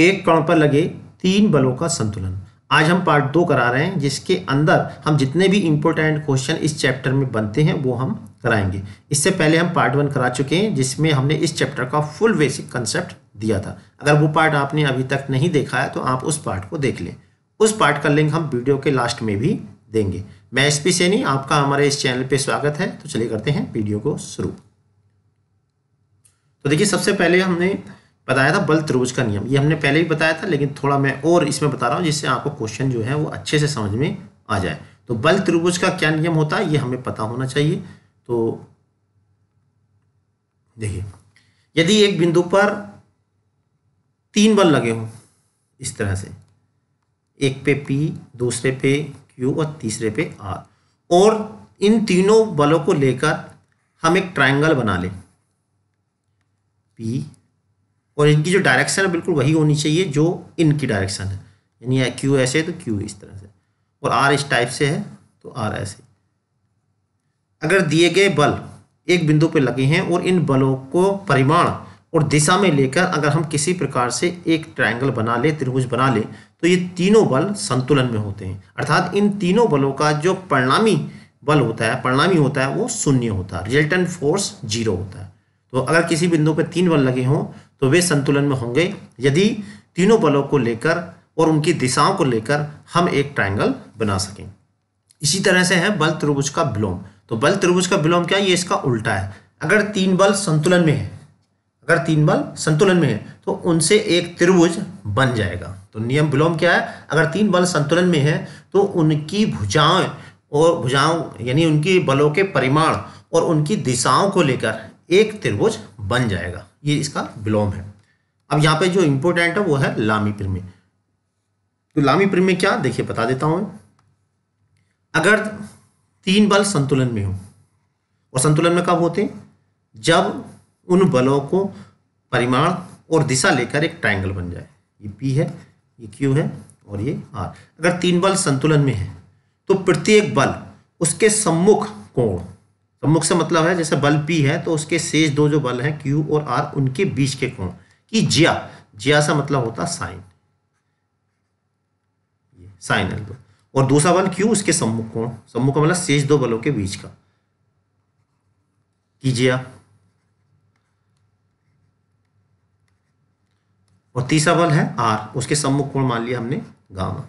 एक कण पर लगे तीन बलों का संतुलन आज हम पार्ट दो करा रहे हैं जिसके अंदर हम जितने भी इंपॉर्टेंट क्वेश्चन इस चैप्टर में बनते हैं वो हम कराएंगे इससे पहले हम पार्ट वन करा चुके हैं जिसमें हमने इस चैप्टर का फुल बेसिक कंसेप्ट दिया था अगर वो पार्ट आपने अभी तक नहीं देखा है तो आप उस पार्ट को देख लें उस पार्ट का लिंक हम वीडियो के लास्ट में भी देंगे मैं एस पी सैनी आपका हमारे इस चैनल पर स्वागत है तो चलिए करते हैं वीडियो को शुरू तो देखिए सबसे पहले हमने बताया था बल त्रिभुज का नियम ये हमने पहले भी बताया था लेकिन थोड़ा मैं और इसमें बता रहा हूँ जिससे आपको क्वेश्चन जो है वो अच्छे से समझ में आ जाए तो बल त्रिभुज का क्या नियम होता है ये हमें पता होना चाहिए तो देखिए यदि एक बिंदु पर तीन बल लगे हों इस तरह से एक पे पी दूसरे पे क्यू और तीसरे पे आर और इन तीनों बलों को लेकर हम एक ट्रायंगल बना लें पी और इनकी जो डायरेक्शन है बिल्कुल वही होनी चाहिए जो इनकी डायरेक्शन है यानी क्यू ऐसे तो क्यू इस तरह से और आर इस टाइप से है तो आर ऐसे अगर दिए गए बल एक बिंदु पर लगे हैं और इन बलों को परिमाण और दिशा में लेकर अगर हम किसी प्रकार से एक ट्रायंगल बना ले त्रिभुज बना ले तो ये तीनों बल संतुलन में होते हैं अर्थात इन तीनों बलों का जो परिणामी बल होता है परिणामी होता है वो शून्य होता है रिजल्टेंट फोर्स जीरो होता है तो अगर किसी बिंदु पर तीन बल लगे हों तो वे संतुलन में होंगे यदि तीनों बलों को लेकर और उनकी दिशाओं को लेकर हम एक ट्रायंगल बना सकें इसी तरह से है बल त्रिभुज का विलोम तो बल त्रिभुज का विलोम क्या है ये इसका उल्टा है अगर तीन बल संतुलन में है अगर तीन बल संतुलन में है तो उनसे एक त्रिभुज बन जाएगा तो नियम विलोम क्या है अगर तीन बल संतुलन में है तो उनकी भुजाएं और भुजाओं यानी उनकी बलों के परिमाण और उनकी दिशाओं को लेकर एक त्रिभुज बन जाएगा ये इसका विलोम है अब यहाँ पे जो इंपोर्टेंट है वो है लामी प्रमे तो लामी प्रमे क्या देखिए बता देता हूं अगर तीन बल संतुलन में हो और संतुलन में कब होते हैं जब उन बलों को परिमाण और दिशा लेकर एक ट्रायंगल बन जाए ये पी है ये क्यू है और ये आर अगर तीन बल संतुलन में है तो प्रत्येक बल उसके सम्मुख कोण मुख से मतलब है जैसे बल पी है तो उसके शेष दो जो बल हैं क्यू और आर उनके बीच के कोण की जिया जिया सा मतलब होता साइन साइन एल दो और दूसरा बल क्यू उसके सम्मुख कोण सम्मुख का मतलब शेष दो बलों के बीच का जिया और तीसरा बल है आर उसके सम्मुख कोण मान लिया हमने गामा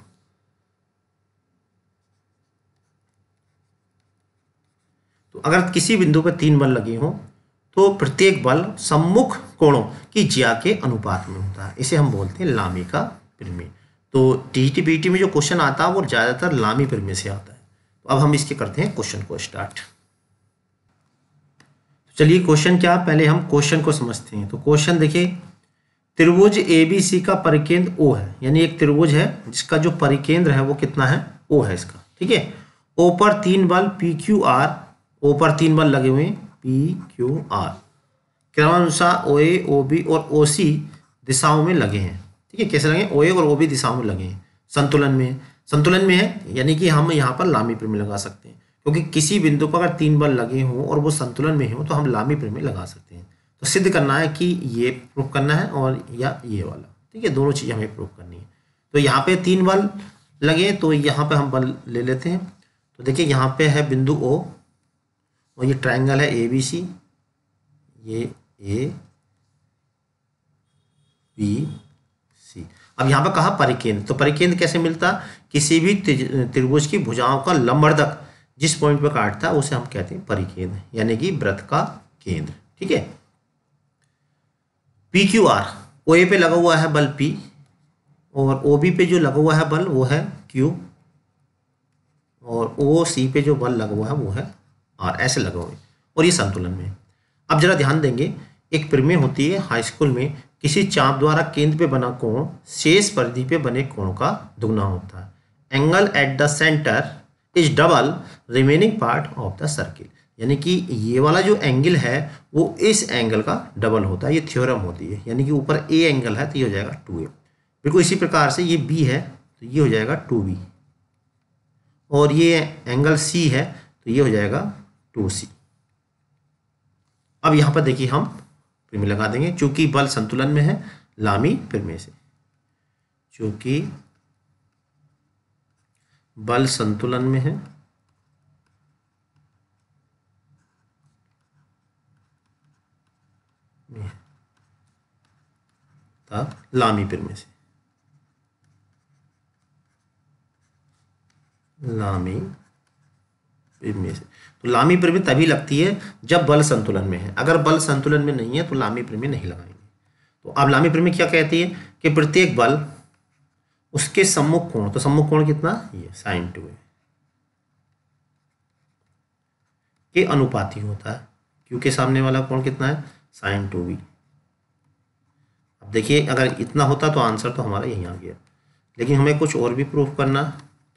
अगर किसी बिंदु पर तीन बल लगे हों तो प्रत्येक बल सम्मुख कोणों की ज्या के अनुपात में होता है इसे हम बोलते हैं लामी का प्रमेय तो टी टी में जो क्वेश्चन आता है वो ज़्यादातर लामी प्रमेय से आता है तो अब हम इसके करते हैं क्वेश्चन को स्टार्ट तो चलिए क्वेश्चन क्या पहले हम क्वेश्चन को समझते हैं तो क्वेश्चन देखिए त्रिभुज ए बी सी का परिकेंद्र ओ है यानी एक त्रिभुज है जिसका जो परिकेंद्र है वो कितना है ओ है इसका ठीक है ओ पर तीन बल पी क्यू आर ओ पर तीन बल लगे हुए हैं पी क्यू आर क्रमानुसार ओ ए ओ बी और ओ सी दिशाओं में लगे हैं ठीक है कैसे लगे ओ ए और ओ बी दिशाओं में लगे हैं संतुलन में संतुलन में है यानी कि हम यहाँ पर लामी प्रमेय लगा सकते हैं क्योंकि किसी बिंदु पर अगर तीन बल लगे हों और वो संतुलन में हो तो हम लामी प्रमेय लगा सकते हैं तो सिद्ध करना है कि ये प्रूफ करना है और या ये वाला ठीक है दोनों चीज़ हमें प्रूफ करनी है तो यहाँ पे तीन बल लगे तो यहाँ पे हम बल ले लेते हैं तो देखिए यहाँ पे है बिंदु ओ और ये ट्रायंगल है ए बी सी ये ए बी सी अब यहाँ पर कहा परिकेंद्र तो परिकेंद्र कैसे मिलता किसी भी त्रिभुज की भुजाओं का लंबर्धक जिस पॉइंट पर काटता है उसे हम कहते हैं परिकेंद्र यानी कि व्रत का केंद्र ठीक है P Q R O A पे लगा हुआ है बल पी और ओ बी पे जो लगा हुआ है बल वो है क्यू और ओ सी पे जो बल लगा हुआ है वो है आर हाँ, ऐसे लगाओगे और ये संतुलन में अब जरा ध्यान देंगे एक प्रमेय होती है हाई स्कूल में किसी चाप द्वारा केंद्र पे बना कोण शेष परिधि पे बने कोण का दुगना होता है angle at the center is double remaining part of the circle यानी कि ये वाला जो एंगल है वो इस एंगल का डबल होता है ये थ्योरम होती है यानी कि ऊपर ए एंगल है तो ये हो जाएगा टू ए बिल्कुल इसी प्रकार से ये बी है तो ये हो जाएगा टू बी और ये एंगल सी है तो ये हो जाएगा टू सी अब यहां पर देखिए हम प्रमेय लगा देंगे चूंकि बल संतुलन में है लामी प्रमेय से चूंकि बल संतुलन में है तब लामी प्रमेय से लामी में से तो लामी प्रमेय तभी लगती है जब बल संतुलन में है अगर बल संतुलन में नहीं है तो लामी प्रमेय नहीं लगाएंगे तो अब लामी प्रमेय क्या कहती है कि प्रत्येक बल उसके सम्मुख कोण तो सम्मुख कोण कितना ये साइन टू है के अनुपाती होता है क्योंकि सामने वाला कोण कितना है साइन टू वी अब देखिए अगर इतना होता तो आंसर तो हमारा यहीं आ गया लेकिन हमें कुछ और भी प्रूफ करना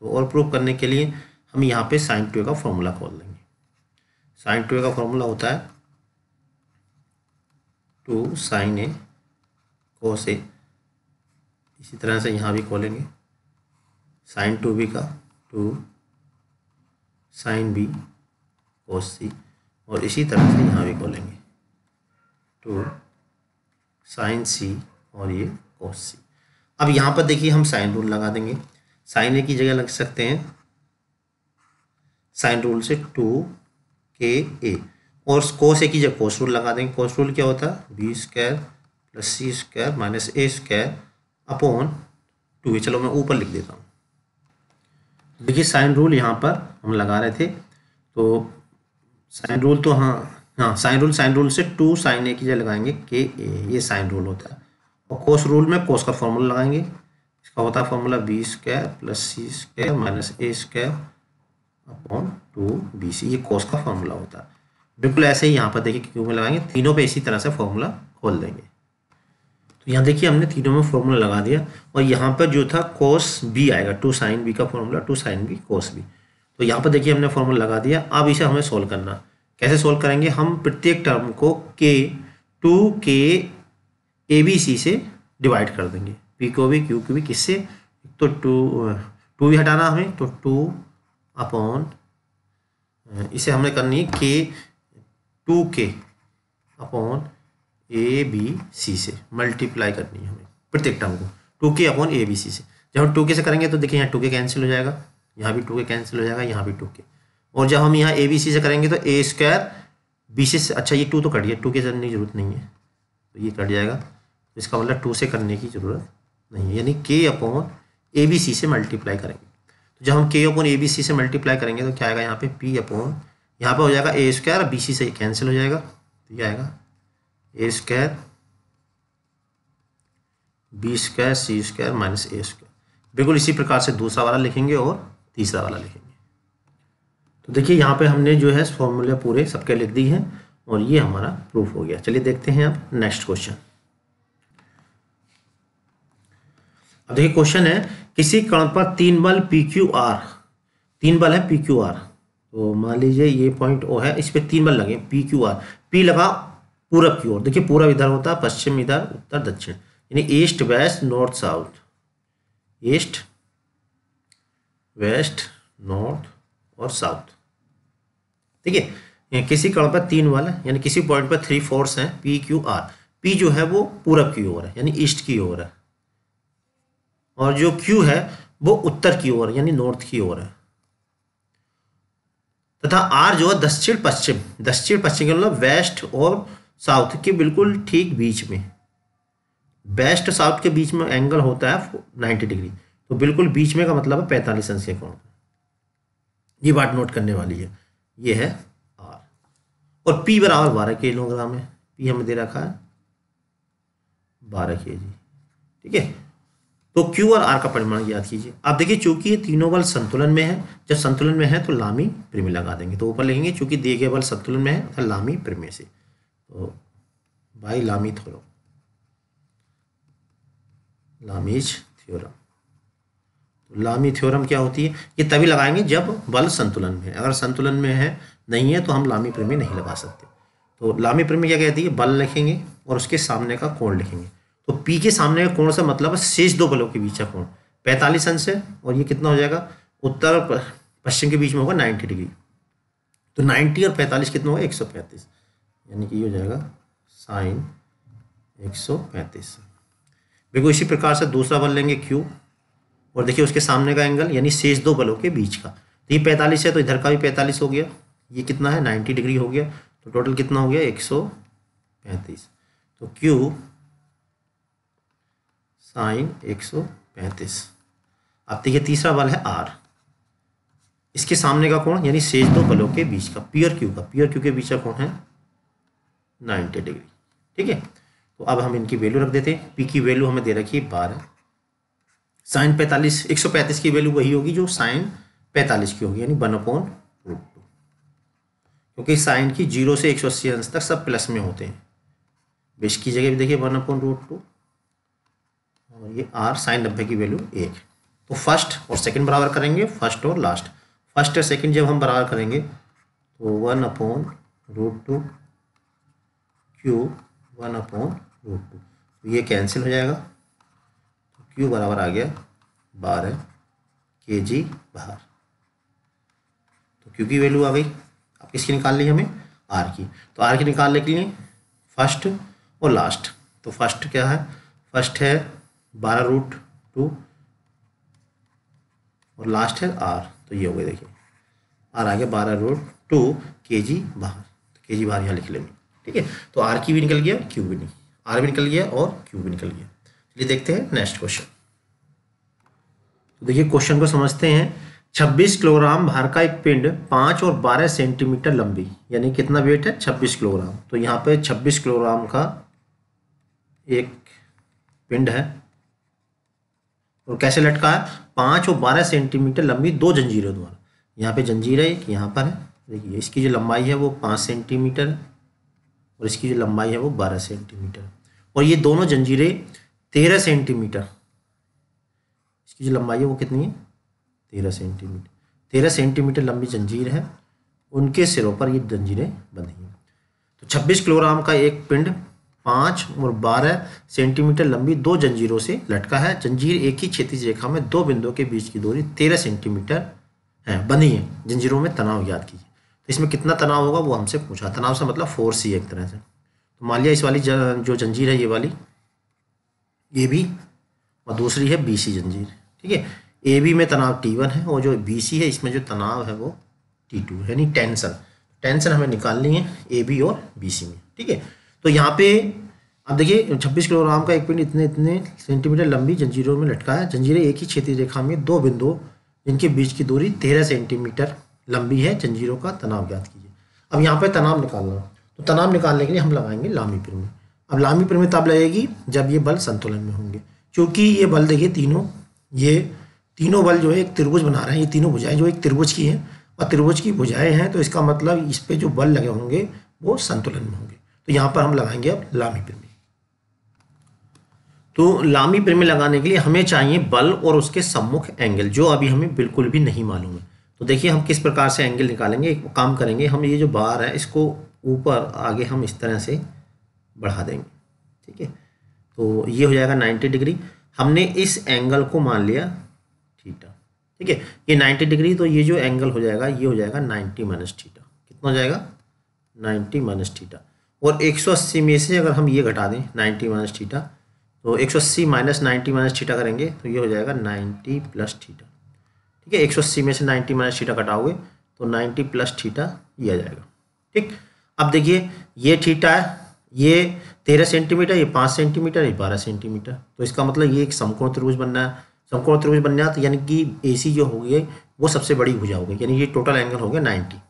तो और प्रूफ करने के लिए हम यहाँ पे साइन टू ए का फॉर्मूला खोल देंगे साइन टू ए का फॉर्मूला होता है टू साइन ए कोस ए इसी तरह से यहाँ भी खोलेंगे साइन टू बी का two sine B cos C और इसी तरह से यहाँ भी खोलेंगे टू साइन सी और ये कोस सी अब यहाँ पर देखिए हम साइन रूल लगा देंगे साइन ए की जगह लग सकते हैं साइन रूल से टू के ए और कोस ए की जब कोस रूल लगा देंगे कोस रूल क्या होता है B square plus C square minus A square upon two A चलो मैं ऊपर लिख देता हूँ देखिए साइन रूल यहाँ पर हम लगा रहे थे तो साइन रूल तो हाँ हाँ साइन रूल साइन रूल से टू साइन ए की जगह लगाएंगे के ए ये साइन रूल होता है और कोस रूल में कोस का फॉर्मूला लगाएंगे इसका होता है formula B square plus C square minus A square upon two B C ये कोस का फॉर्मूला होता है बिल्कुल ऐसे ही यहाँ पर देखिए क्यों में लगाएंगे तीनों पे इसी तरह से फॉर्मूला खोल देंगे तो यहाँ देखिए हमने तीनों में फॉर्मूला लगा दिया और यहाँ पर जो था कोस बी आएगा टू साइन बी का formula two sine B cos B तो यहाँ पर देखिए हमने फॉर्मूला लगा दिया अब इसे हमें सोल्व करना कैसे सोल्व करेंगे हम प्रत्येक टर्म को के टू के ए बी सी से डिवाइड कर देंगे पी को भी क्यू को भी किससे तो टू टू भी हटाना हमें तो टू अपॉन uh, इसे हमने करनी है के टू के अपॉन ए बी सी से मल्टीप्लाई करनी है हमें प्रत्येक टर्म को टू के अपॉन ए बी सी से जब हम टू के से करेंगे तो देखिए यहाँ टू के कैंसिल हो जाएगा यहाँ भी टू के कैंसिल हो जाएगा यहाँ भी टू के और जब हम यहाँ ए बी सी से करेंगे तो ए स्क्वायर बी सी से अच्छा ये टू तो कट गया टू के करने की जरूरत नहीं है तो ये कट जाएगा तो इसका मतलब टू से करने की ज़रूरत नहीं है यानी के अपॉन ए बी सी से मल्टीप्लाई करेंगे जब हम के अपन ए बी सी से मल्टीप्लाई करेंगे तो क्या आएगा यहाँ पे पी अपोन यहाँ पे हो जाएगा ए स्क्वायर बी सी से कैंसिल हो जाएगा तो ये आएगा A square B square C square minus A square बिल्कुल इसी प्रकार से दूसरा वाला लिखेंगे और तीसरा वाला लिखेंगे तो देखिए यहाँ पे हमने जो है फॉर्मूले पूरे सबके लिख दी हैं और ये हमारा प्रूफ हो गया चलिए देखते हैं अब नेक्स्ट क्वेश्चन देखिए क्वेश्चन है किसी कण पर तीन बल पी क्यू आर तीन बल है पी क्यू आर तो मान लीजिए ये पॉइंट ओ है इस पर तीन बल लगे पी क्यू आर पी लगा पूरब की ओर देखिए पूरब इधर होता है पश्चिम इधर उत्तर दक्षिण यानी east west north south east west north और साउथ ठीक है किसी कण पर तीन बल यानी किसी पॉइंट पर थ्री फोर्स हैं पी क्यू आर पी जो है वो पूरब की ओर है यानी ईस्ट की ओर है और जो क्यू है वो उत्तर की ओर यानी नॉर्थ की ओर है तथा आर जो है दक्षिण पश्चिम दक्षिण पश्चिम के मतलब वेस्ट और साउथ के बिल्कुल ठीक बीच में वेस्ट साउथ के बीच में एंगल होता है नाइन्टी डिग्री तो बिल्कुल बीच में का मतलब है पैंतालीस अंश के कोण ये बात नोट करने वाली है ये है आर और पी बराबर बारह किलोग्राम है पी हमें दे रखा है बारह के जी ठीक है तो Q और R का परिमाण याद कीजिए आप देखिए चूंकि तीनों बल संतुलन में है जब संतुलन में है तो लामी प्रमेय लगा देंगे तो ऊपर लिखेंगे चूंकि दिए गए बल संतुलन में है तो लामी प्रमेय से तो बाई लामी थोरो लामीज थ्योरम तो लामी थ्योरम क्या होती है ये तभी लगाएंगे जब बल संतुलन में है अगर संतुलन में है नहीं है तो हम लामी प्रमेय नहीं लगा सकते तो लामी प्रमेय क्या कहती है बल लिखेंगे और उसके सामने का कोण लिखेंगे तो पी के सामने कोण से मतलब शेष दो बलों के बीच का कोण पैंतालीस अंश है और ये कितना हो जाएगा उत्तर और पश्चिम के बीच में होगा नाइन्टी डिग्री तो नाइन्टी और पैंतालीस कितना होगा एक सौ पैंतीस यानी कि ये हो जाएगा साइन एक सौ पैंतीस इसी प्रकार से दूसरा बल लेंगे क्यू और देखिए उसके सामने का एंगल यानी शेष दो बलों के बीच का तो ये पैंतालीस है तो इधर का भी पैंतालीस हो गया ये कितना है नाइन्टी डिग्री हो गया तो टोटल कितना हो गया एक सौ पैंतीस तो क्यू साइन एक सौ पैंतीस अब देखिए तीसरा बल है आर इसके सामने का कोण यानी शेष दो बलों के बीच का पियर क्यू का पियर क्यू के बीच का कोण है नाइन्टी डिग्री ठीक है तो अब हम इनकी वैल्यू रख देते हैं पी की वैल्यू हमें दे रखी है बारह साइन पैंतालीस एक सौ पैंतीस की वैल्यू वही होगी जो साइन पैंतालीस की होगी यानी वन अपॉन रूट टू क्योंकि साइन की जीरो से एक सौ अस्सी अंश तक सब प्लस में होते हैं बेश की जगह भी देखिए वन अपॉन रूट टू ये आर साइन नब्बे की वैल्यू एक तो फर्स्ट और सेकंड बराबर करेंगे फर्स्ट और लास्ट फर्स्ट और सेकंड जब हम बराबर करेंगे तो one upon root two Q one upon root two तो ये कैंसिल हो जाएगा तो क्यू बराबर आ गया बारह के जी बाहर तो क्यू की वैल्यू आ गई अब किसकी निकाल ली हमें आर की तो आर की निकालने के लिए फर्स्ट और लास्ट तो फर्स्ट क्या है फर्स्ट है बारह रूट टू और लास्ट है आर तो ये हो गया देखिए आर आ गया बारह रूट टू के जी बाहर तो के जी बाहर यहाँ लिख लेंगे ठीक है तो आर की भी निकल गया क्यू भी नहीं आर भी निकल गया और क्यू भी निकल गया चलिए देखते हैं नेक्स्ट क्वेश्चन तो देखिए क्वेश्चन को समझते हैं 26 किलोग्राम भार का एक पिंड 5 और 12 सेंटीमीटर लंबी यानी कितना वेट है 26 किलोग्राम तो यहाँ पे 26 किलोग्राम का एक पिंड है और तो कैसे लटका है पाँच और बारह सेंटीमीटर लंबी दो जंजीरों द्वारा यहाँ पे जंजीर है एक यहाँ पर है देखिए इसकी जो लंबाई है वो पाँच सेंटीमीटर और इसकी जो लंबाई है वो बारह सेंटीमीटर और ये दोनों जंजीरें तेरह सेंटीमीटर इसकी जो लंबाई है वो कितनी है तेरह सेंटीमीटर तेरह सेंटीमीटर लंबी जंजीर है उनके सिरों पर ये जंजीरें बंधी हैं तो छब्बीस किलोग्राम का एक पिंड पाँच और बारह सेंटीमीटर लंबी दो जंजीरों से लटका है जंजीर एक ही क्षेत्रीय रेखा में दो बिंदुओं के बीच की दूरी तेरह सेंटीमीटर है बनी है जंजीरों में तनाव याद कीजिए तो इसमें कितना तनाव होगा वो हमसे पूछा तनाव से मतलब फोर सी एक तरह से तो मान लिया इस वाली जो जंजीर है ये वाली ए बी और दूसरी है बी सी जंजीर ठीक है ए बी में तनाव टी वन है और जो बी सी है इसमें जो तनाव है वो टी टू यानी टेंसन टेंसन हमें निकालनी है ए बी और बी सी में ठीक है तो यहाँ पे अब देखिए 26 किलोग्राम का एक पिंड इतने इतने सेंटीमीटर लंबी जंजीरों में लटका है जंजीरें एक ही क्षेत्रीय रेखा में दो बिंदु जिनके बीच की दूरी तेरह सेंटीमीटर लंबी है जंजीरों का तनाव ज्ञात कीजिए अब यहाँ पर तनाव निकालना तो तनाव निकालने के लिए हम लगाएंगे लामी में अब लामी में तब लगेगी जब ये बल संतुलन में होंगे क्योंकि ये बल देखिए तीनों ये तीनों बल जो है एक त्रिभुज बना रहे हैं ये तीनों भुजाएं जो एक त्रिभुज की हैं और त्रिभुज की भुजाएं हैं तो इसका मतलब इस पर जो बल लगे होंगे वो संतुलन में होंगे तो यहाँ पर हम लगाएंगे अब लामी प्रमेय तो लामी प्रमेय लगाने के लिए हमें चाहिए बल और उसके सम्मुख एंगल जो अभी हमें बिल्कुल भी नहीं मालूम है तो देखिए हम किस प्रकार से एंगल निकालेंगे एक काम करेंगे हम ये जो बार है इसको ऊपर आगे हम इस तरह से बढ़ा देंगे ठीक है तो ये हो जाएगा 90 डिग्री हमने इस एंगल को मान लिया थीटा ठीक है ये 90 डिग्री तो ये जो एंगल हो जाएगा ये हो जाएगा 90 माइनस थीटा कितना हो जाएगा 90 माइनस थीटा और 180 में से अगर हम ये घटा दें 90 माइनस थीटा तो 180 माइनस नाइन्टी माइनस थीटा करेंगे तो ये हो जाएगा 90 प्लस थीटा ठीक है 180 में से 90 माइनस थीटा घटाओगे तो 90 प्लस थीटा ये आ जाएगा ठीक अब देखिए ये थीटा है ये तेरह सेंटीमीटर ये पाँच सेंटीमीटर ये बारह सेंटीमीटर तो इसका मतलब ये एक समकोण त्रिभुज बनना है समकोण त्रिभुज बनना जाए तो यानी कि ए जो होगी वो सबसे बड़ी भुजा होगी यानी ये टोटल एंगल हो गया नाइन्टी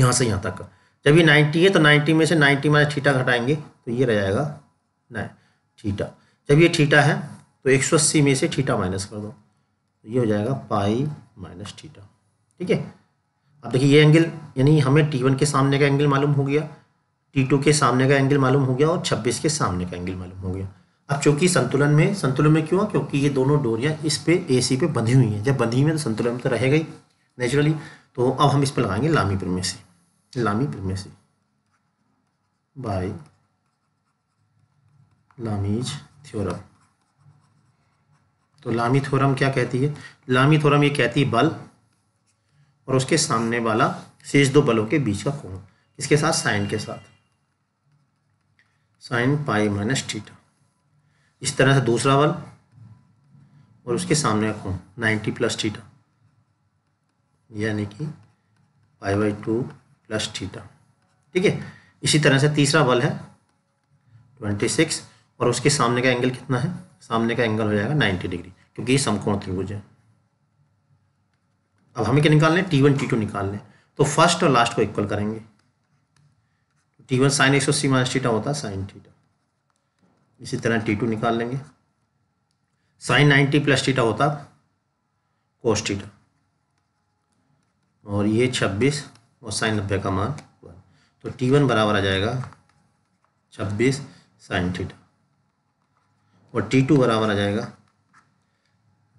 यहाँ से यहाँ तक जब ये 90 है तो 90 में से 90 माइनस थीटा घटाएंगे तो ये रह जाएगा नाइन थीटा जब ये थीटा है तो एक सौ अस्सी में से थीटा माइनस कर दो तो ये हो जाएगा पाई माइनस थीटा ठीक है अब देखिए ये एंगल यानी हमें टी वन के सामने का एंगल मालूम हो गया टी टू के सामने का एंगल मालूम हो गया और छब्बीस के सामने का एंगल मालूम हो गया अब चूंकि संतुलन में संतुलन में क्यों क्योंकि ये दोनों डोरियाँ इस पे ए सी पे बंधी हुई हैं जब बंधी हुई है तो संतुलन में तो रहेगा ही नेचुरली तो अब हम इस पर लगाएंगे लामी प्रमेय से Lamy primacy by Lamy's theorem तो लामी थ्योरम क्या कहती है लामी थ्योरम ये कहती है बल और उसके सामने वाला शेष दो बलों के बीच का कोण इसके साथ साइन के साथ साइन पाई माइनस थीटा इस तरह से दूसरा बल और उसके सामने का कोण 90 प्लस थीटा यानी कि pi by two plus theta ठीक है इसी तरह से तीसरा बल है ट्वेंटी सिक्स और उसके सामने का एंगल कितना है सामने का एंगल हो जाएगा नाइन्टी डिग्री क्योंकि ये समकोण त्रिभुज है अब हमें क्या निकाल लें टी वन टी टू निकाल लें तो फर्स्ट और लास्ट को इक्वल करेंगे टी वन साइन एक सौ सी माइनस थीटा होता है साइन थीटा इसी तरह टी टू निकाल लेंगे साइन नाइन्टी प्लस थीटा होता कोस थीटा और ये छब्बीस और साइन नब्बे का मान वन तो टी वन बराबर आ जाएगा छब्बीस साइन थीटा और टी टू बराबर आ जाएगा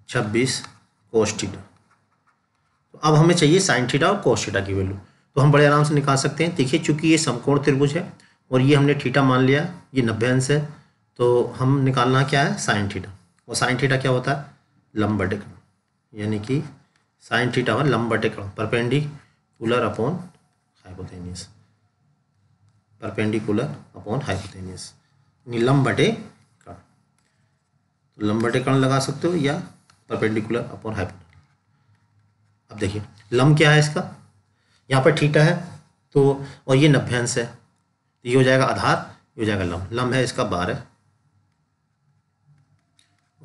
छब्बीस कोस थीटा तो अब हमें चाहिए साइन थीटा और कोस थीटा की वैल्यू तो हम बड़े आराम से निकाल सकते हैं देखिए चूंकि ये समकोण त्रिभुज है और ये हमने थीटा मान लिया ये नब्बे अंश है तो हम निकालना क्या है साइन थीटा और साइन थीटा क्या होता है लंब बटे यानी कि साइन थीटा और लंब बटे परपेंडी perpendicular upon hypotenuse perpendicular upon hypotenuse लंब बटे कर्ण तो लंब बटे कर्ण लगा सकते हो या परपेंडिकुलर अपॉन हाइपोटेनस अब देखिए लंब क्या है इसका यहाँ पर ठीटा है तो और ये नभ्यांश है ये हो जाएगा आधार ये हो जाएगा लंब लंब है इसका बारह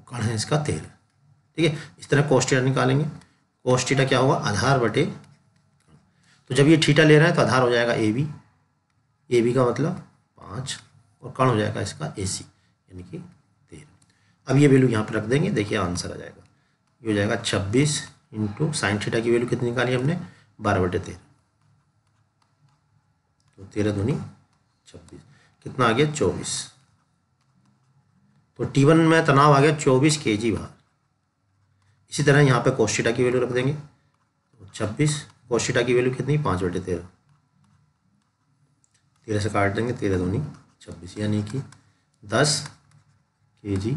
कण है इसका तेरह ठीक है इस तरह कोस्टेटा निकालेंगे कोस्टेटा क्या होगा आधार बटे तो जब ये ठीटा ले रहा है तो आधार हो जाएगा ए बी ए बी का मतलब पाँच और कण हो जाएगा इसका ए सी यानी कि तेरह अब ये वैल्यू यहाँ पर रख देंगे देखिए आंसर आ जाएगा ये हो जाएगा छब्बीस इंटू साइन थीटा की वैल्यू कितनी निकाली हमने बारह बटे तेरह तो तेरह दूनी छब्बीस कितना आ गया चौबीस तो टी वन में तनाव आ गया चौबीस के जी भार इसी तरह यहाँ पे कोस्टिटा की वैल्यू रख देंगे तो छब्बीस कोशिटा की वैल्यू कितनी पाँच बटे तेरह तेरह से काट देंगे तेरह धोनी छब्बीस यानी कि दस के जी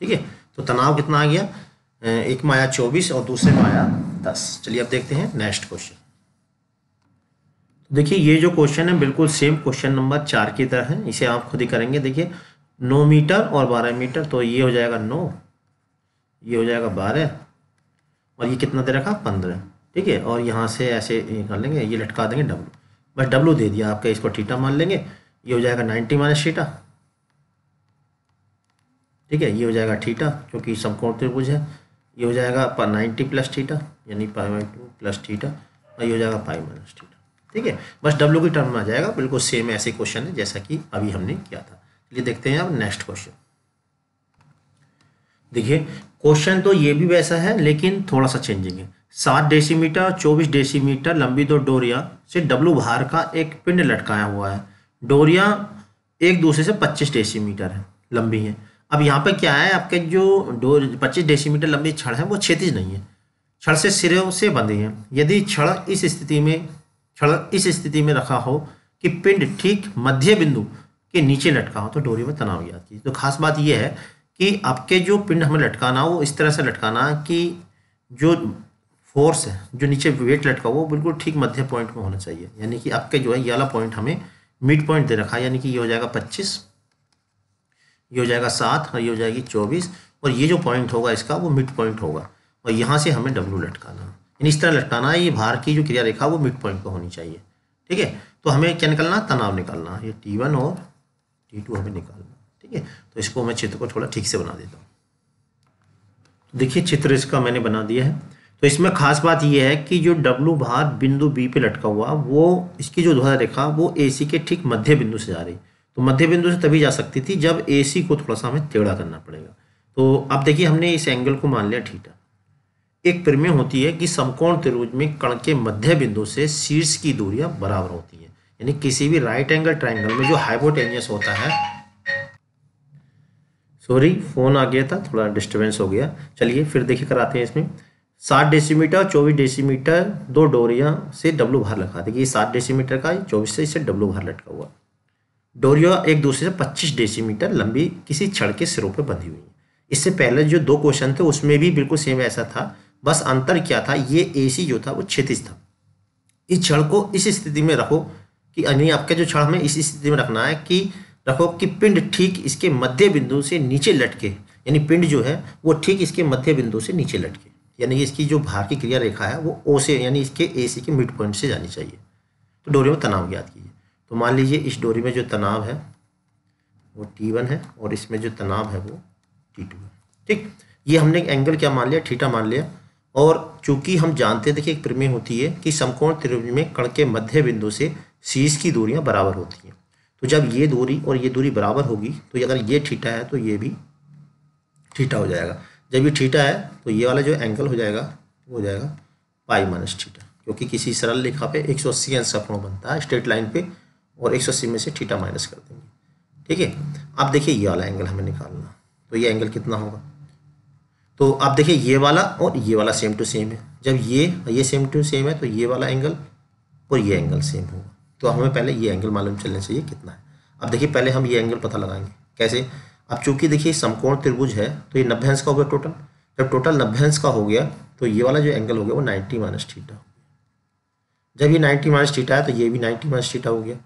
ठीक है तो तनाव कितना आ गया एक माया चौबीस और दूसरे माया दस चलिए अब देखते हैं नेक्स्ट क्वेश्चन तो देखिए ये जो क्वेश्चन है बिल्कुल सेम क्वेश्चन नंबर चार की तरह है इसे आप खुद ही करेंगे देखिए नौ मीटर और बारह मीटर तो ये हो जाएगा नौ ये हो जाएगा बारह और ये कितना दे रखा पंद्रह ठीक है और यहाँ से ऐसे कर लेंगे ये लटका देंगे डब्लू बस डब्लू दे दिया आपका इसको ठीटा मान लेंगे ये हो जाएगा नाइन्टी माइनस ठीटा ठीक है ये हो जाएगा ठीटा क्योंकि समकोण त्रिभुज है ये हो जाएगा पर नाइन्टी प्लस ठीटा यानी pi by two plus theta और ये हो जाएगा पाई माइनस ठीटा ठीक है बस डब्लू की टर्म में आ जाएगा बिल्कुल सेम ऐसे क्वेश्चन है जैसा कि अभी हमने किया था चलिए देखते हैं अब नेक्स्ट क्वेश्चन देखिए क्वेश्चन तो ये भी वैसा है लेकिन थोड़ा सा चेंजिंग है सात डेसीमीटर और चौबीस डेसीमीटर लंबी दो डोरिया से डब्लू भार का एक पिंड लटकाया हुआ है डोरिया एक दूसरे से पच्चीस डेसीमीटर है लंबी है अब यहाँ पे क्या है आपके जो डोर पच्चीस डेसीमीटर लंबी छड़ है वो क्षतिज नहीं है छड़ से सिरों से बंधी है यदि छड़ इस स्थिति में छड़ इस स्थिति में रखा हो कि पिंड ठीक मध्य बिंदु के नीचे लटका हो तो डोरी में तनाव की आती है तो खास बात यह है कि आपके जो पिंड हमें लटकाना वो इस तरह से लटकाना कि जो फोर्स है जो नीचे वेट लटका हुआ वो बिल्कुल ठीक मध्य पॉइंट में होना चाहिए यानी कि आपके जो है ये वाला पॉइंट हमें मिड पॉइंट दे रखा है यानी कि ये हो जाएगा पच्चीस ये हो जाएगा सात और ये हो जाएगी चौबीस और ये जो पॉइंट होगा इसका वो मिड पॉइंट होगा और यहाँ से हमें डब्लू लटकाना यानी इस तरह लटकाना है ये भार की जो क्रिया रेखा वो मिड पॉइंट पर होनी चाहिए ठीक है तो हमें क्या निकालना तनाव निकालना ये टी वन और टी टू हमें निकालना ठीक है तो इसको मैं चित्र को थोड़ा ठीक से बना देता हूँ देखिए चित्र इसका मैंने बना दिया है तो इसमें खास बात यह है कि जो डब्लू भार बिंदु बी पे लटका हुआ वो इसकी जो ध्वजा रेखा वो ए सी के ठीक मध्य बिंदु से जा रही तो मध्य बिंदु से तभी जा सकती थी जब ए सी को थोड़ा सा हमें टेढ़ा करना पड़ेगा तो अब देखिए हमने इस एंगल को मान लिया ठीक एक प्रमेय होती है कि समकोण त्रिभुज में कण के मध्य बिंदु से शीर्ष की दूरियां बराबर होती है यानी किसी भी राइट एंगल ट्राइंगल में जो हाइपोटेनियस होता है सॉरी फोन आ गया था थोड़ा डिस्टर्बेंस हो गया चलिए फिर देखिए कराते हैं इसमें सात डेसीमीटर चौबीस डेसीमीटर दो डोरिया से डब्लू भार लगा देखिए सात डेसीमीटर का चौबीस से इसे डब्लू भार लटका हुआ डोरिया एक दूसरे से पच्चीस डेसीमीटर लंबी किसी छड़ के सिरों पर बंधी हुई है इससे पहले जो दो क्वेश्चन थे उसमें भी बिल्कुल सेम ऐसा था बस अंतर क्या था ये एसी जो था वो क्षितिज था इस छड़ को इस स्थिति में रखो कि यानी आपका जो छड़ हमें इस स्थिति में रखना है कि रखो कि पिंड ठीक इसके मध्य बिंदु से नीचे लटके यानी पिंड जो है वो ठीक इसके मध्य बिंदु से नीचे लटके यानी इसकी जो भार की क्रिया रेखा है वो ओ से यानी इसके ए सी के मिड पॉइंट से जानी चाहिए तो डोरी में तनाव याद कीजिए तो मान लीजिए इस डोरी में जो तनाव है वो टी वन है और इसमें जो तनाव है वो टी टू है ठीक ये हमने एंगल क्या मान लिया ठीठा मान लिया और चूंकि हम जानते थे कि एक प्रमेय होती है कि समकोण त्रिभुज में कण के मध्य बिंदु से शीश की दूरियाँ बराबर होती हैं तो जब ये दूरी और ये दूरी बराबर होगी तो अगर ये ठीठा है तो ये भी ठीठा हो जाएगा जब ये ठीठा है तो ये वाला जो एंगल हो जाएगा वो हो जाएगा पाई माइनस ठीठा क्योंकि किसी सरल रेखा पे एक सौ अस्सी अंश कोण बनता है स्ट्रेट लाइन पे और एक सौ अस्सी में से ठीठा माइनस कर देंगे ठीक है आप देखिए ये वाला एंगल हमें निकालना तो ये एंगल कितना होगा तो आप देखिए ये वाला और ये वाला सेम टू सेम है जब ये ये सेम टू सेम है तो ये वाला एंगल और ये एंगल सेम होगा तो हमें हम्म। पहले ये एंगल मालूम चलना चाहिए कितना है अब देखिए पहले हम ये एंगल पता लगाएंगे कैसे अब चूंकि देखिए समकोण त्रिभुज है तो ये नब्बे अंश का हो गया टोटल जब टोटल नब्बे अंश का हो गया तो ये वाला जो एंगल हो गया वो नाइन्टी माइनस थीटा हो गया जब ये नाइन्टी माइनस थीटा है तो ये भी नाइन्टी माइनस थीटा हो गया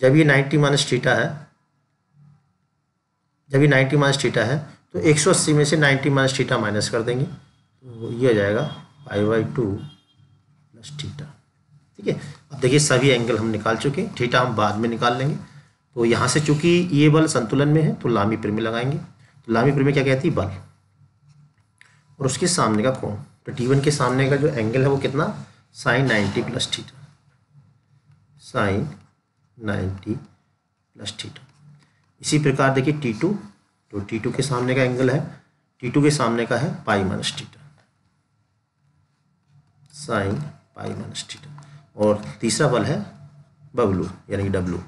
जब ये नाइन्टी माइनस थीटा है जब ये नाइन्टी माइनस थीटा है तो एक सौ अस्सी में से नाइन्टी माइनस थीटा माइनस कर देंगे तो ये हो जाएगा five by two plus theta ठीक है अब देखिए सभी एंगल हम निकाल चुके हैं ठीटा हम बाद में निकाल लेंगे तो यहाँ से चूंकि ये बल संतुलन में है तो लामी प्रमेय लगाएंगे तो लामी प्रमेय क्या कहती है बल और उसके सामने का कौन तो टी के सामने का जो एंगल है वो कितना sine ninety plus theta sine ninety plus theta इसी प्रकार देखिए टी टू तो टी टू के सामने का एंगल है टी टू के सामने का है pi minus theta sine pi minus theta और तीसरा बल है बबलू यानी कि डब्लू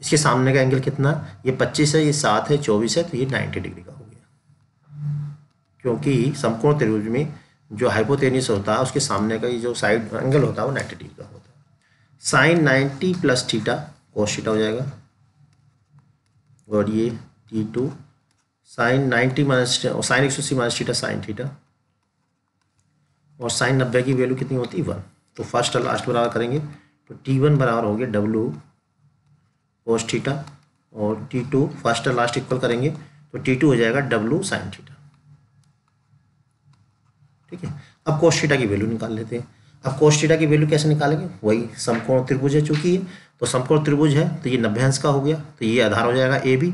इसके सामने का एंगल कितना ये पच्चीस है ये सात है चौबीस है तो ये नाइन्टी डिग्री का हो गया क्योंकि समकोण त्रिभुज में जो हाइपोथेनिस होता है उसके सामने का ये जो साइड एंगल होता है वो नाइन्टी डिग्री का होता है sine ninety plus theta theta हो जाएगा और ये T two sine ninety minus sine एक सौ अस्सी माइनस थीटा साइन थीटा और साइन नब्बे की वैल्यू कितनी होती है वन तो फर्स्ट और लास्ट बराबर करेंगे तो टी वन बराबर हो गया डब्लू कोस थीटा और टी टू फर्स्ट और लास्ट इक्वल करेंगे तो टी टू हो जाएगा डब्लू साइन थीटा ठीक है अब कोस थीटा की वैल्यू निकाल लेते हैं अब कोस थीटा की वैल्यू कैसे निकालेंगे वही समकोण त्रिभुज है चूंकि तो समकोण त्रिभुज है तो ये नब्बेंश का हो गया तो ये आधार हो जाएगा ए बी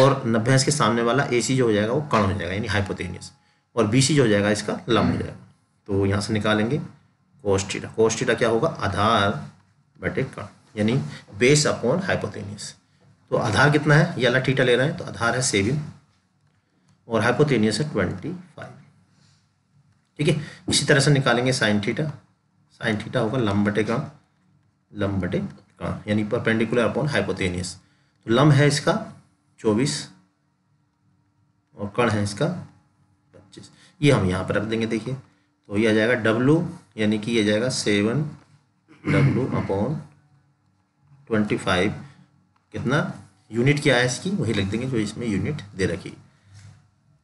और नब्बेंश के सामने वाला ए सी जो हो जाएगा वो कर्ण हो जाएगा यानी हाइपोथेनियस और बी सी जो हो जाएगा इसका लंब हो जाएगा तो यहाँ से निकालेंगे कोस्टिटा कोस्टिटा क्या होगा आधार बटे कण यानी बेस अपॉन हाइपोथेनियस तो आधार कितना है ये अला टीटा ले रहे हैं तो आधार है सेवन और हाइपोथेनियस है ट्वेंटी फाइव ठीक है इसी तरह से निकालेंगे साइन टीटा साइन टीटा होगा लम बटे कण लम बटे कण यानी परपेंडिकुलर अपॉन हाइपोथेनियस तो लम है इसका चौबीस और कण है इसका पच्चीस ये हम यहाँ पर रख देंगे देखिए तो ये आ जाएगा डब्लू यानी कि ये जाएगा seven W upon twenty five कितना यूनिट क्या है इसकी वही लिख देंगे जो इसमें यूनिट दे रखी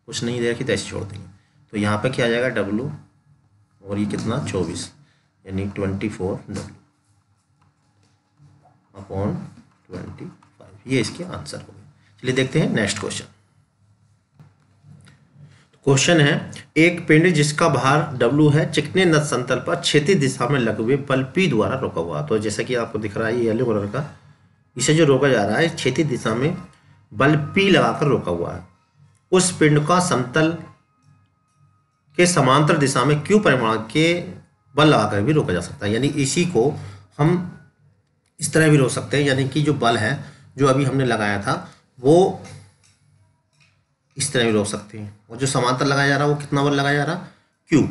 कुछ नहीं दे रखी तो ऐसे छोड़ देंगे तो यहाँ पे क्या आ जाएगा डब्लू और ये कितना चौबीस यानी twenty four W upon twenty five ये इसके आंसर हो गए चलिए देखते हैं नेक्स्ट क्वेश्चन क्वेश्चन है एक पिंड जिसका भार W है चिकने नद समतल पर क्षेत्र दिशा में लगे हुए बल P द्वारा रोका हुआ तो जैसा कि आपको दिख रहा है येलो कलर का इसे जो रोका जा रहा है क्षति दिशा में बल P लगाकर रोका हुआ है उस पिंड का समतल के समांतर दिशा में Q परिमाण के बल लगाकर भी रोका जा सकता है यानी इसी को हम इस तरह भी रोक सकते हैं यानी कि जो बल है जो अभी हमने लगाया था वो इस तरह भी रोक सकते हैं और जो समांतर लगाया जा रहा है वो कितना बल लगाया जा रहा क्यू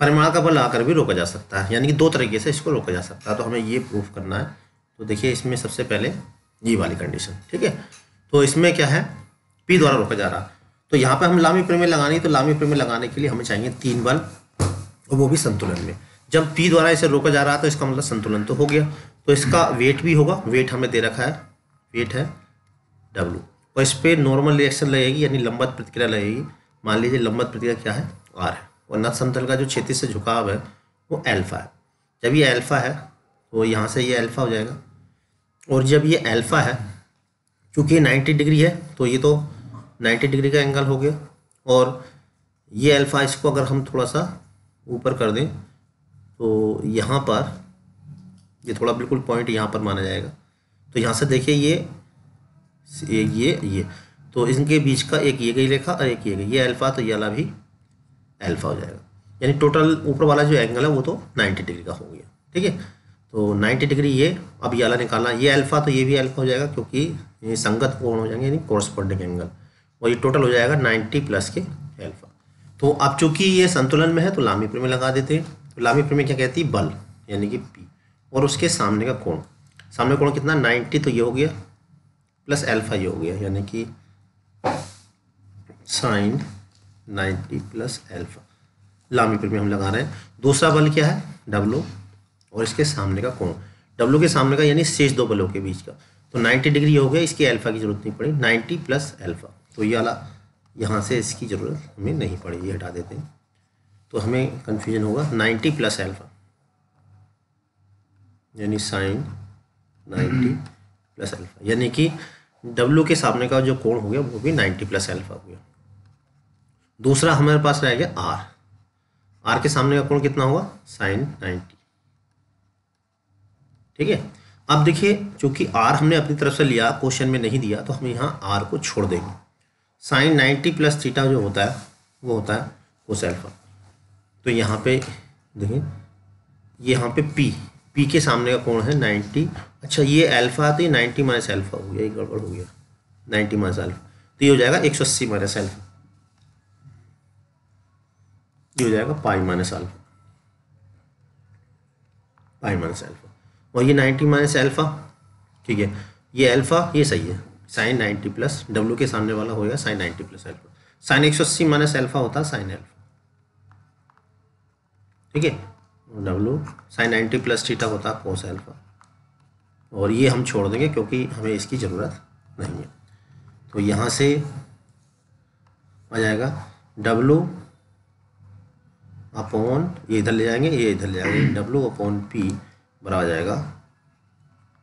परिमाण का बल आकर भी रोका जा सकता है यानी कि दो तरीके से इसको रोका जा सकता है तो हमें ये प्रूफ करना है तो देखिए इसमें सबसे पहले ये वाली कंडीशन ठीक है तो इसमें क्या है पी द्वारा रोका जा रहा तो यहाँ पर हम लामी प्रमेय लगानी तो लामी प्रेमी लगाने के लिए हमें चाहिए तीन बल और वो भी संतुलन में जब पी द्वारा इसे रोका जा रहा तो इसका मतलब संतुलन तो हो गया तो इसका वेट भी होगा वेट हमें दे रखा है वेट है डब्लू और इस पर नॉर्मल रिएक्शन लगेगी यानी लंबत प्रतिक्रिया लगेगी मान लीजिए लंबत प्रतिक्रिया क्या है आर है और नत समतल का जो क्षेत्र से झुकाव है वो एल्फा है जब ये एल्फा है तो यहाँ से ये एल्फा हो जाएगा और जब ये एल्फा है चूँकि नाइन्टी डिग्री है तो ये तो नाइन्टी डिग्री का एंगल हो गया और ये अल्फ़ा इसको अगर हम थोड़ा सा ऊपर कर दें तो यहाँ पर ये थोड़ा बिल्कुल पॉइंट यहाँ पर माना जाएगा तो यहाँ से देखिए ये ये ये ये तो इनके बीच का एक ये गई रेखा और एक ये गई ये अल्फा तो ये वाला भी अल्फा हो जाएगा यानी टोटल ऊपर वाला जो एंगल है वो तो 90 डिग्री का हो गया ठीक है तो 90 डिग्री ये अब ये वाला निकालना ये अल्फा तो ये भी अल्फा हो जाएगा क्योंकि ये संगत कोण हो जाएंगे यानी कॉरस्पॉन्डिंग एंगल और ये टोटल हो जाएगा नाइन्टी प्लस के अल्फा तो अब चूंकि ये संतुलन में है तो लामी प्रेमी लगा देते हैं तो लामी प्रमेय क्या कहती है बल यानी कि पी और उसके सामने का कोण सामने कोण कितना नाइन्टी तो ये हो गया प्लस एल्फा ये हो गया यानी कि साइन नाइन्टी प्लस एल्फा लामी पर में हम लगा रहे हैं दूसरा बल क्या है डब्लो और इसके सामने का कौन डब्लो के सामने का यानी शेष दो बलों के बीच का तो 90 डिग्री हो गया इसकी अल्फा की जरूरत नहीं पड़ी 90 प्लस अल्फा तो ये वाला यहाँ से इसकी ज़रूरत हमें नहीं पड़ेगी हटा देते हैं तो हमें कन्फ्यूजन होगा 90 प्लस अल्फा यानी साइन 90 प्लस अल्फा यानी कि डब्ल्यू के सामने का जो कोण हो गया वो भी नाइन्टी प्लस अल्फा हो गया दूसरा हमारे पास रह गया आर आर के सामने का कोण कितना होगा साइन नाइन्टी ठीक है अब देखिए चूंकि आर हमने अपनी तरफ से लिया क्वेश्चन में नहीं दिया तो हम यहाँ आर को छोड़ देंगे साइन नाइन्टी प्लस थीटा जो होता है वो होता है कोस अल्फा तो यहाँ पे देखिए यहाँ पे पी पी के सामने का कोण है नाइन्टी अच्छा ये अल्फा तो ये नाइन्टी माइनस अल्फा हो गया ये गड़बड़ हो गया नाइन्टी माइनस अल्फा तो ये हो जाएगा एक सौ अस्सी माइनस अल्फा ये हो जाएगा pi minus alpha pi minus alpha और ये नाइन्टी माइनस अल्फा ठीक है ये अल्फा ये सही है साइन नाइन्टी प्लस डब्ल्यू के सामने वाला होगा sine ninety plus alpha sine एक सौ अस्सी माइनस अल्फा होता साइन अल्फा ठीक है W sine ninety plus theta होता कोस अल्फा और ये हम छोड़ देंगे क्योंकि हमें इसकी ज़रूरत नहीं है तो यहाँ से आ जाएगा डब्लू अपॉन ये इधर ले जाएंगे ये इधर ले जाएंगे डब्लू अपॉन पी बराबर जाएगा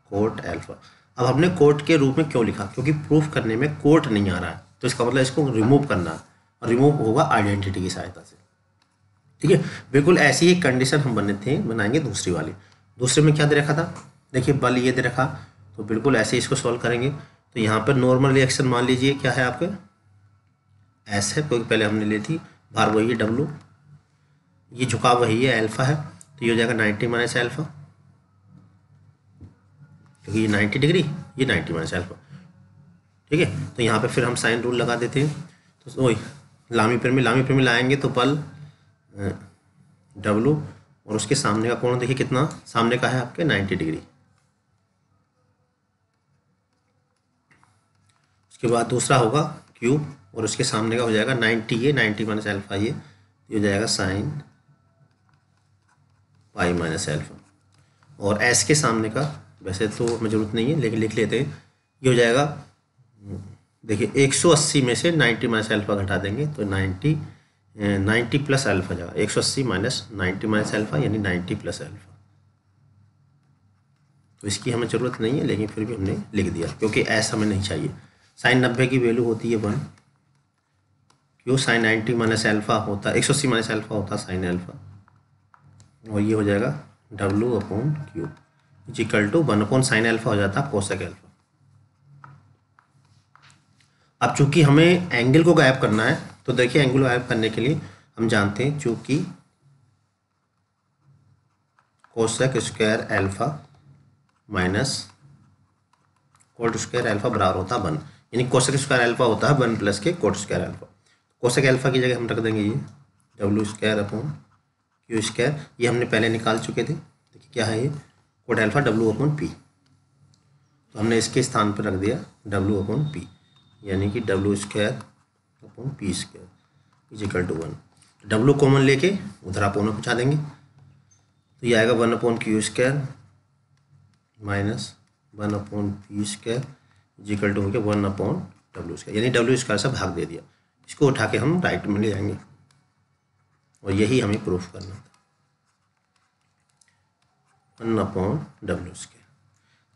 कोट एल्फा अब हमने कोट के रूप में क्यों लिखा क्योंकि प्रूफ करने में कोट नहीं आ रहा है तो इसका मतलब इसको रिमूव करना और रिमूव होगा आइडेंटिटी की सहायता से ठीक है बिल्कुल ऐसी ही कंडीशन हम बने थे बनाएंगे दूसरी वाली दूसरे में क्या दे रखा था देखिए बल ये दे रखा तो बिल्कुल ऐसे इसको सॉल्व करेंगे तो यहाँ पर नॉर्मल रिएक्शन मान लीजिए क्या है आपके एस है क्योंकि पहले हमने ली थी भार वही है डब्लू ये झुकाव वही है एल्फ़ा है तो ये हो जाएगा नाइन्टी माइनस एल्फ़ा क्योंकि ये नाइन्टी डिग्री ये नाइन्टी माइनस एल्फ़ा ठीक है तो यहाँ पे फिर हम साइन रूल लगा देते हैं तो वही लामी प्रेमी लामी प्रेमी लाएंगे तो बल डब्लू और उसके सामने का कोण देखिए कितना सामने का है आपके नाइन्टी डिग्री उसके बाद दूसरा होगा क्यूब और उसके सामने का हो जाएगा नाइन्टी ये नाइन्टी माइनस एल्फा ये हो जाएगा साइन पाई माइनस एल्फा और एस के सामने का वैसे तो हमें ज़रूरत नहीं है लेकिन लिख लेते हैं ये हो जाएगा देखिए 180 में से 90 माइनस एल्फा घटा देंगे तो 90 90 प्लस एल्फा जाएगा 180 माइनस नाइन्टी माइनस एल्फा यानी 90 प्लस एल्फा तो इसकी हमें ज़रूरत नहीं है लेकिन फिर भी हमने लिख दिया क्योंकि ऐसा हमें नहीं चाहिए साइन नब्बे की वैल्यू होती है one Q sine ninety minus alpha होता है एक सौ अस्सी माइनस एल्फ़ा होता है साइन एल्फ़ा और ये हो जाएगा W upon Q is to one upon sine alpha हो जाता है कोसेक एल्फ़ा अब चूंकि हमें एंगल को गायब करना है तो देखिए एंगल गायब करने के लिए हम जानते हैं चूंकि cosec square alpha minus cot square alpha बराबर होता है वन यानी कोशक स्क्वायर अल्फा होता है वन प्लस के cot square alpha cosec alpha की जगह हम रख देंगे ये W square upon Q square ये हमने पहले निकाल चुके थे देखिए क्या है ये cot alpha W upon P तो हमने इसके स्थान पर रख दिया डब्ल्यू अपॉन पी यानी कि W square upon P square is equal to one W common लेके उधर आप ओनों पहुँचा देंगे तो ये आएगा one upon Q square minus one upon P square जी टू हो गया वन अपॉन डब्ल्यू स्क्वायर यानी डब्ल्यू स्क्वायर से भाग दे दिया इसको उठा के हम राइट में ले जाएंगे और यही हमें प्रूफ करना था वन अपॉन डब्ल्यू स्क्वायर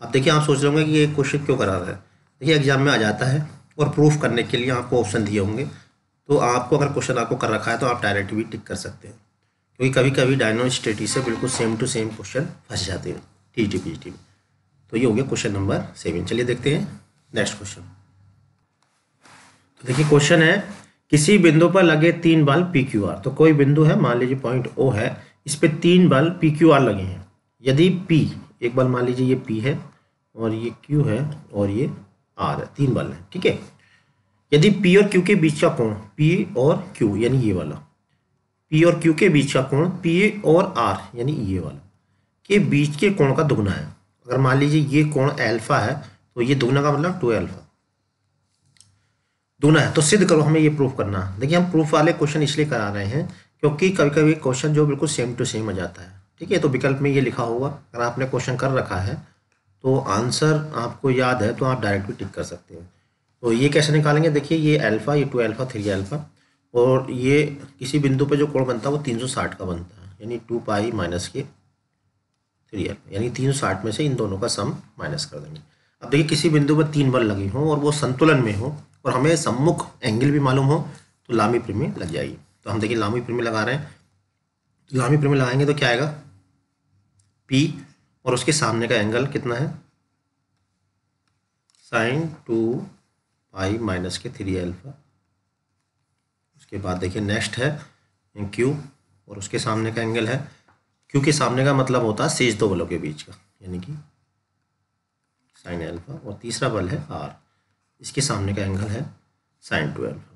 अब देखिए आप सोच रहे होंगे कि ये क्वेश्चन क्यों करा रहा है देखिए एग्जाम में आ जाता है और प्रूफ करने के लिए आपको ऑप्शन दिए होंगे तो आपको अगर क्वेश्चन आपको कर रखा है तो आप डायरेक्ट भी टिक कर सकते हैं क्योंकि कभी कभी डायनो स्टेटी से बिल्कुल सेम टू सेम क्वेश्चन फंस जाते हैं T T P G T तो ये हो गया क्वेश्चन नंबर सेवन चलिए देखते हैं नेक्स्ट क्वेश्चन तो देखिए क्वेश्चन है किसी बिंदु पर लगे तीन बल पी क्यू आर तो कोई बिंदु है मान लीजिए पॉइंट ओ है इस पर तीन बल पी क्यू आर लगे हैं यदि पी एक बल मान लीजिए ये पी है और ये क्यू है और ये आर है तीन बल है ठीक है यदि पी और क्यू के बीच का कोण पी और क्यू यानी ये वाला पी और क्यू के बीच का कोण पी और आर यानी ये वाला के बीच के कोण का दुगना है अगर मान लीजिए ये कोण एल्फा है तो ये दुगना का मतलब टू अल्फा दुगना है तो सिद्ध करो हमें ये प्रूफ करना देखिए हम प्रूफ वाले क्वेश्चन इसलिए करा रहे हैं क्योंकि कभी कभी क्वेश्चन जो बिल्कुल सेम टू सेम आ जाता है ठीक है तो विकल्प में ये लिखा होगा अगर आपने क्वेश्चन कर रखा है तो आंसर आपको याद है तो आप डायरेक्ट भी टिक कर सकते हैं तो ये कैसे निकालेंगे देखिए ये अल्फ़ा ये टू अल्फ़ा थ्री अल्फ़ा और ये किसी बिंदु पर जो कोण बनता है वो 360 का बनता है यानी टू पाई माइनस के थ्री अल्फा यानी 360 में से इन दोनों का सम माइनस कर देंगे अब देखिए किसी बिंदु पर तीन बल लगे हों और वो संतुलन में हो और हमें सम्मुख एंगल भी मालूम हो तो लामी प्रेमी लग जाएगी तो हम देखिए लामी प्रेमी लगा रहे हैं तो लामी प्रेमी लगाएंगे तो क्या आएगा पी और उसके सामने का एंगल कितना है साइन टू पाई माइनस के थ्री अल्फा उसके बाद देखिए नेक्स्ट है क्यू और उसके सामने का एंगल है क्यू के सामने का मतलब होता है शेष दो बलों के बीच का यानी कि साइन एल्फा और तीसरा बल है आर इसके सामने का एंगल है साइन टू एल्फा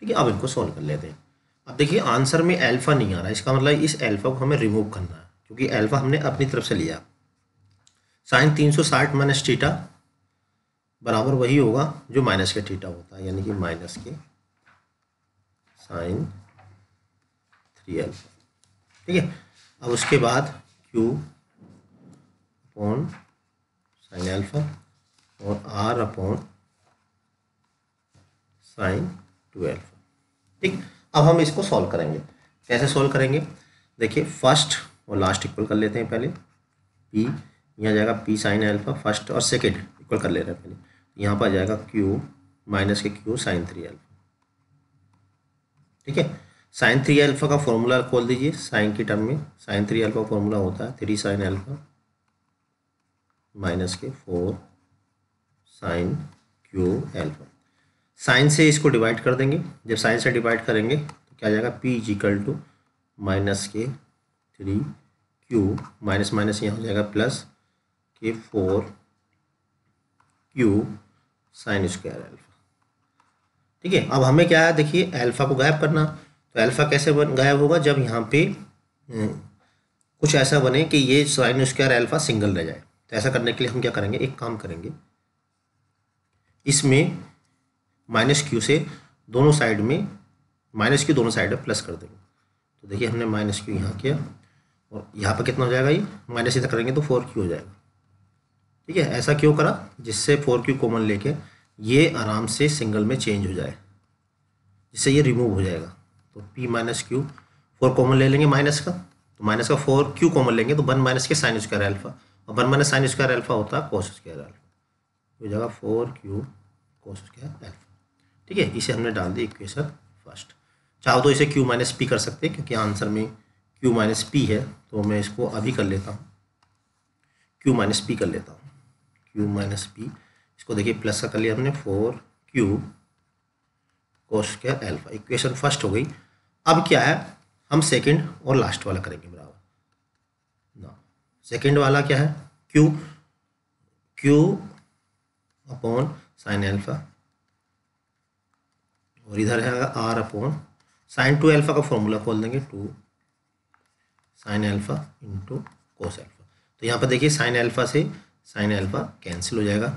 ठीक है अब इनको सॉल्व कर लेते हैं अब देखिए आंसर में एल्फा नहीं आ रहा इसका मतलब इस एल्फा को हमें रिमूव करना है क्योंकि एल्फा हमने अपनी तरफ से लिया साइन तीन सौ साठ माइनस टीटा बराबर वही होगा जो माइनस के टीटा होता है यानी कि माइनस के साइन थ्री एल्फा ठीक है अब उसके बाद क्यू अपॉन साइन अल्फा और R upon sine two alpha ठीक अब हम इसको सॉल्व करेंगे कैसे सॉल्व करेंगे देखिए फर्स्ट और लास्ट इक्वल कर लेते हैं पहले पी यहाँ जाएगा पी साइन अल्फा फर्स्ट और सेकेंड इक्वल कर ले रहे हैं पहले यहाँ पर जाएगा क्यू माइनस के क्यू साइन थ्री अल्फा ठीक है साइन थ्री अल्फा का फॉर्मूला खोल दीजिए साइन की टर्म में साइन थ्री अल्फा फॉर्मूला होता है थ्री साइन अल्फा माइनस के four sine cube alpha sine से इसको डिवाइड कर देंगे जब साइन से डिवाइड करेंगे तो क्या जाएगा P is equal to minus के थ्री क्यू माइनस माइनस यहाँ हो जाएगा प्लस के four Q sine square alpha ठीक है अब हमें क्या है देखिए एल्फा को गायब करना तो एल्फा कैसे बन गायब होगा जब यहाँ पे हम्म, कुछ ऐसा बने कि ये साइन स्क्वायर एल्फा सिंगल रह जाए तो ऐसा करने के लिए हम क्या करेंगे एक काम करेंगे इसमें माइनस क्यू से दोनों साइड में माइनस क्यू दोनों साइड में प्लस कर देंगे तो देखिए हमने माइनस क्यू यहाँ किया और यहाँ पर कितना हो जाएगा ये माइनस इधर करेंगे तो फोर क्यू हो जाएगा ठीक है ऐसा क्यों करा जिससे फोर क्यू कॉमन लेके ये आराम से सिंगल में चेंज हो जाए जिससे ये रिमूव हो जाएगा तो P minus Q four common ले लेंगे माइनस का तो माइनस का फोर क्यू कॉमन लेंगे तो वन माइनस के sine square alpha one minus sine square alpha होता है कोस स्क्वायर अल्फा हो जाएगा four Q cos square alpha ठीक है इसे हमने डाल दी इक्वेशन फर्स्ट चाहो तो इसे क्यू माइनस पी कर सकते हैं क्योंकि आंसर में क्यू माइनस पी है तो मैं इसको अभी कर लेता हूँ क्यू माइनस पी कर लेता हूँ क्यू माइनस पी इसको देखिए प्लस का कर लिया हमने four Q cos square alpha equation first हो गई अब क्या है हम सेकेंड और लास्ट वाला करेंगे बराबर सेकेंड वाला क्या है Q Q upon sine alpha और इधर है R upon sine two alpha का फॉर्मूला खोल देंगे two sine alpha into cos alpha तो यहाँ पर देखिए साइन एल्फा से साइन एल्फा कैंसिल हो जाएगा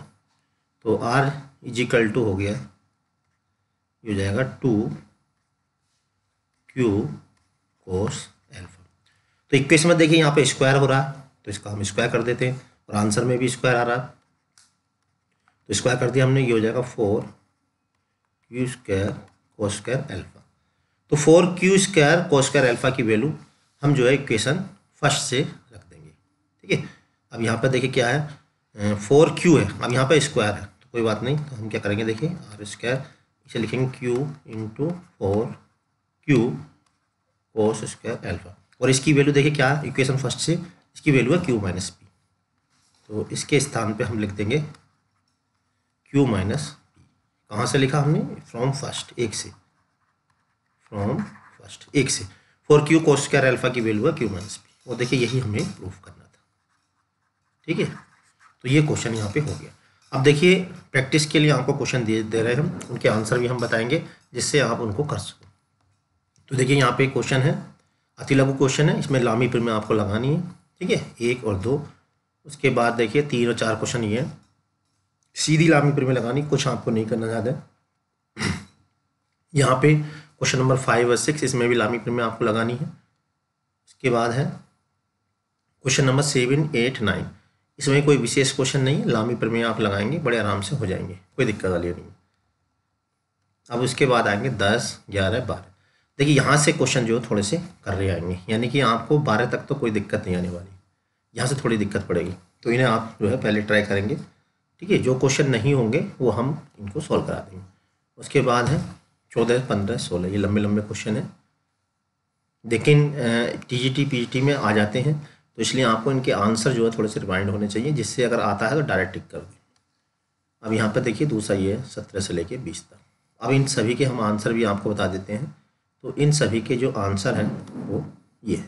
तो आर इजिकल टू हो गया ये हो जाएगा टू क्यू कोस एल्फा तो इक्वेशन में देखिए यहाँ पे स्क्वायर हो रहा है तो इसका हम स्क्वायर कर देते हैं और आंसर में भी स्क्वायर आ रहा है तो स्क्वायर कर दिया हमने ये हो जाएगा फोर क्यू स्क्वायर को स्क्वायर एल्फा तो फोर क्यू स्क्वायर को स्क्वायर एल्फा की वैल्यू हम जो है इक्वेशन फर्स्ट से रख देंगे ठीक है अब यहाँ पर देखिए क्या है फोर क्यू है अब यहाँ पर स्क्वायर है तो कोई बात नहीं तो हम क्या करेंगे देखिए आर स्क्वायर इसे लिखेंगे q into four Q cos square alpha और इसकी वैल्यू देखिए क्या इक्वेशन फर्स्ट से इसकी वैल्यू है क्यू माइनस पी तो इसके स्थान पे हम लिख देंगे क्यू माइनस पी कहाँ से लिखा हमने फ्रॉम फर्स्ट एक से फ्रॉम फर्स्ट एक से four Q cos square alpha की वैल्यू है क्यू माइनस पी और देखिए यही हमें प्रूफ करना था ठीक है तो ये क्वेश्चन यहाँ पे हो गया अब देखिए प्रैक्टिस के लिए आपको क्वेश्चन दे दे रहे हैं उनके आंसर भी हम बताएंगे जिससे आप उनको कर सको तो देखिए यहाँ पे क्वेश्चन है अति लघु क्वेश्चन है इसमें लामी प्रिमें आपको लगानी है ठीक है एक और दो उसके बाद देखिए तीन और चार क्वेश्चन ये हैं सीधी लामी में लगानी कुछ आपको नहीं करना ज़्यादा यहाँ पे क्वेश्चन नंबर फाइव और सिक्स इसमें भी लामी प्रीमियम आपको लगानी है उसके बाद है question number seven eight nine इसमें कोई विशेष क्वेश्चन नहीं है लामी प्रीमियम आप लगाएंगे बड़े आराम से हो जाएंगे कोई दिक्कत वाली नहीं अब उसके बाद आएंगे दस ग्यारह बारह देखिए यहाँ से क्वेश्चन जो थोड़े से कर रहे आएंगे यानी कि आपको बारह तक तो कोई दिक्कत नहीं आने वाली यहाँ से थोड़ी दिक्कत पड़ेगी तो इन्हें आप जो है पहले ट्राई करेंगे ठीक है जो क्वेश्चन नहीं होंगे वो हम इनको सॉल्व करा देंगे उसके बाद है चौदह पंद्रह सोलह ये लंबे लंबे क्वेश्चन हैं लेकिन टी जी में आ जाते हैं तो इसलिए आपको इनके आंसर जो है थोड़े से रिमाइंड होने चाहिए जिससे अगर आता है तो डायरेक्ट टिक कर दें अब यहाँ पर देखिए दूसरा ये है सत्रह से लेके बीस तक अब इन सभी के हम आंसर भी आपको बता देते हैं तो इन सभी के जो आंसर हैं वो ये है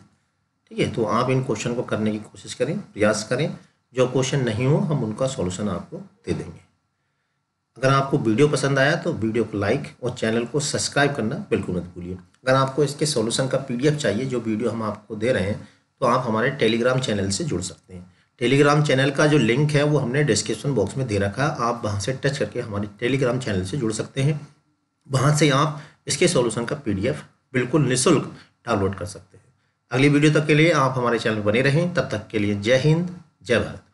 ठीक है तो आप इन क्वेश्चन को करने की कोशिश करें प्रयास करें जो क्वेश्चन नहीं हो हम उनका सॉल्यूशन आपको दे देंगे अगर आपको वीडियो पसंद आया तो वीडियो को लाइक और चैनल को सब्सक्राइब करना बिल्कुल मत भूलिए अगर आपको इसके सॉल्यूशन का पीडीएफ चाहिए जो वीडियो हम आपको दे रहे हैं तो आप हमारे टेलीग्राम चैनल से जुड़ सकते हैं टेलीग्राम चैनल का जो लिंक है वो हमने डिस्क्रिप्शन बॉक्स में दे रखा है आप वहाँ से टच करके हमारे टेलीग्राम चैनल से जुड़ सकते हैं वहाँ से आप इसके सॉल्यूशन का पीडीएफ बिल्कुल निःशुल्क डाउनलोड कर सकते हैं अगली वीडियो तक के लिए आप हमारे चैनल बने रहें तब तक के लिए जय हिंद जय भारत